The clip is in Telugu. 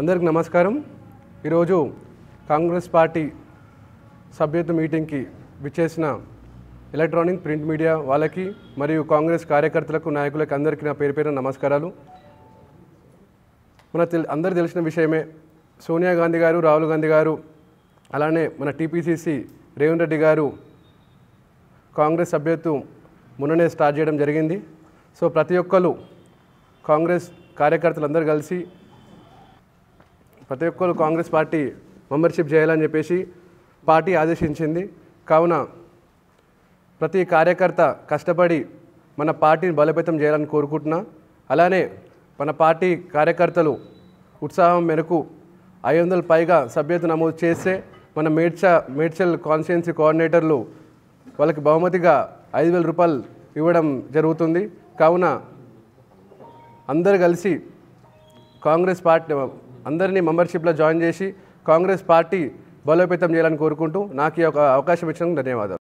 అందరికి నమస్కారం ఈరోజు కాంగ్రెస్ పార్టీ సభ్యత్వ మీటింగ్కి విచ్చేసిన ఎలక్ట్రానిక్ ప్రింట్ మీడియా వాళ్ళకి మరియు కాంగ్రెస్ కార్యకర్తలకు నాయకులకు అందరికీ నా పేరు పేరు నమస్కారాలు మన తెలి అందరు తెలిసిన విషయమే సోనియా గాంధీ గారు రాహుల్ గాంధీ గారు అలానే మన టీపీసీసీ రేవంత్ రెడ్డి గారు కాంగ్రెస్ సభ్యత్వం మొన్ననే స్టార్ట్ చేయడం జరిగింది సో ప్రతి ఒక్కరు కాంగ్రెస్ కార్యకర్తలు అందరూ కలిసి ప్రతి ఒక్కరు కాంగ్రెస్ పార్టీ మెంబర్షిప్ చేయాలని చెప్పేసి పార్టీ ఆదేశించింది కావున ప్రతి కార్యకర్త కష్టపడి మన పార్టీని బలోపేతం చేయాలని కోరుకుంటున్నా అలానే మన పార్టీ కార్యకర్తలు ఉత్సాహం మేరకు ఐదు వందల పైగా సభ్యత నమోదు చేస్తే మన మేడ్చ మేడ్చల్ కాన్స్టిట్యున్సీ కోఆర్డినేటర్లు వాళ్ళకి బహుమతిగా ఐదు వేల రూపాయలు ఇవ్వడం జరుగుతుంది కావున అందరు కలిసి కాంగ్రెస్ పార్టీ అందరినీ మెంబర్షిప్లో జాయిన్ చేసి కాంగ్రెస్ పార్టీ బలోపేతం చేయాలని కోరుకుంటూ నాకు ఈ అవకాశం ఇచ్చినందుకు ధన్యవాదాలు